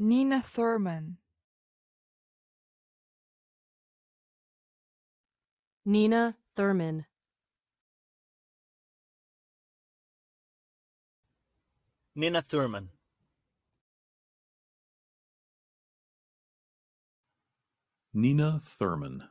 Nina Thurman. Nina Thurman. Nina Thurman. Nina Thurman.